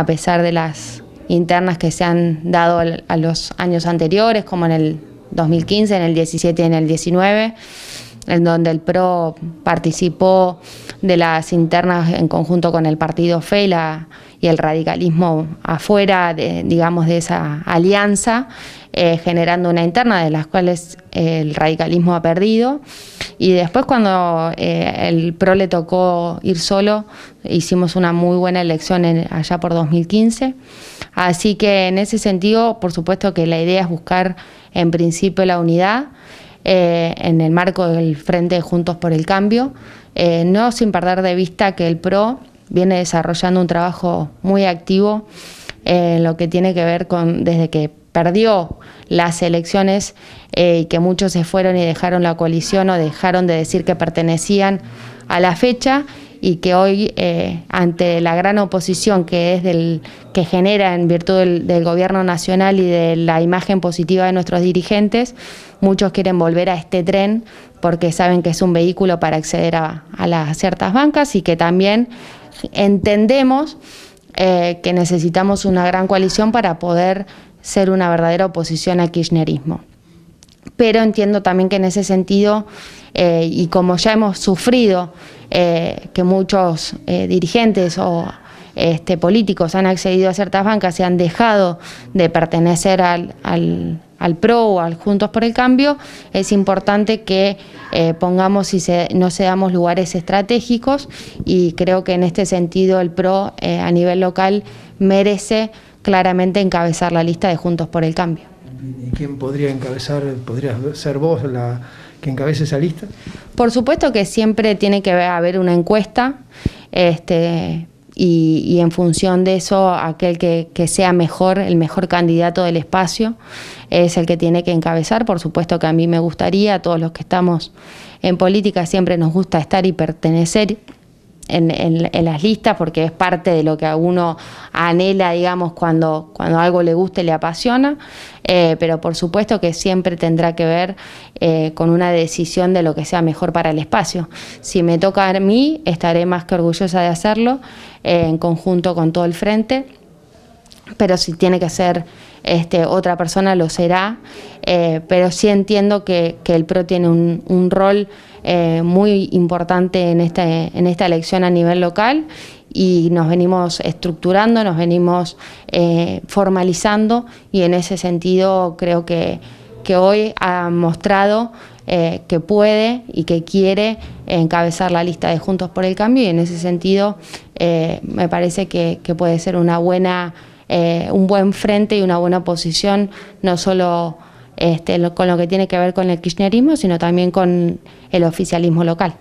a pesar de las internas que se han dado a los años anteriores, como en el 2015, en el 17 y en el 19, en donde el PRO participó de las internas en conjunto con el partido FELA y el radicalismo afuera, digamos, de esa alianza eh, generando una interna de las cuales eh, el radicalismo ha perdido. Y después cuando eh, el PRO le tocó ir solo, hicimos una muy buena elección allá por 2015. Así que en ese sentido, por supuesto que la idea es buscar en principio la unidad. en el marco del Frente Juntos por el Cambio, no sin perder de vista que el PRO viene desarrollando un trabajo muy activo en eh, lo que tiene que ver con desde que perdió las elecciones eh, y que muchos se fueron y dejaron la coalición o dejaron de decir que pertenecían a la fecha y que hoy eh, ante la gran oposición que es del que genera en virtud del, gobierno nacional y de la imagen positiva de nuestros dirigentes muchos quieren volver a este tren porque saben que es un vehículo para acceder a, a las ciertas bancas y que también entendemos eh, que necesitamos una gran coalición para poder ser una verdadera oposición al kirchnerismo. Pero entiendo también que en ese sentido, eh, y como ya hemos sufrido eh, que muchos dirigentes o este, políticos han accedido a ciertas bancas y han dejado de pertenecer al, PRO o al Juntos por el Cambio, es importante que eh, pongamos y no seamos lugares estratégicos y creo que en este sentido el PRO eh, a nivel local merece claramente encabezar la lista de Juntos por el Cambio. ¿Y quién podría encabezar? ¿Podría ser vos la que encabece esa lista? Por supuesto que siempre tiene que haber una encuesta, este, y, en función de eso aquel que, que, sea mejor, el mejor candidato del espacio, es el que tiene que encabezar. Por supuesto que a mí me gustaría, a todos los que estamos en política siempre nos gusta estar y pertenecer en, las listas porque es parte de lo que a uno anhela, digamos, cuando, cuando algo le guste y le apasiona, eh, pero por supuesto que siempre tendrá que ver eh, con una decisión de lo que sea mejor para el espacio. Si me toca a mí, estaré más que orgullosa de hacerlo eh, en conjunto con todo el frente, pero si tiene que ser... Este, otra persona lo será, pero sí entiendo que, el PRO tiene un, un rol eh, muy importante en, este, en esta elección a nivel local y nos venimos estructurando, nos venimos eh, formalizando y en ese sentido creo que, que hoy ha mostrado eh, que puede y que quiere encabezar la lista de Juntos por el Cambio y en ese sentido me parece que, puede ser una buena, un buen frente y una buena posición no solo este, con lo que tiene que ver con el kirchnerismo, sino también con el oficialismo local.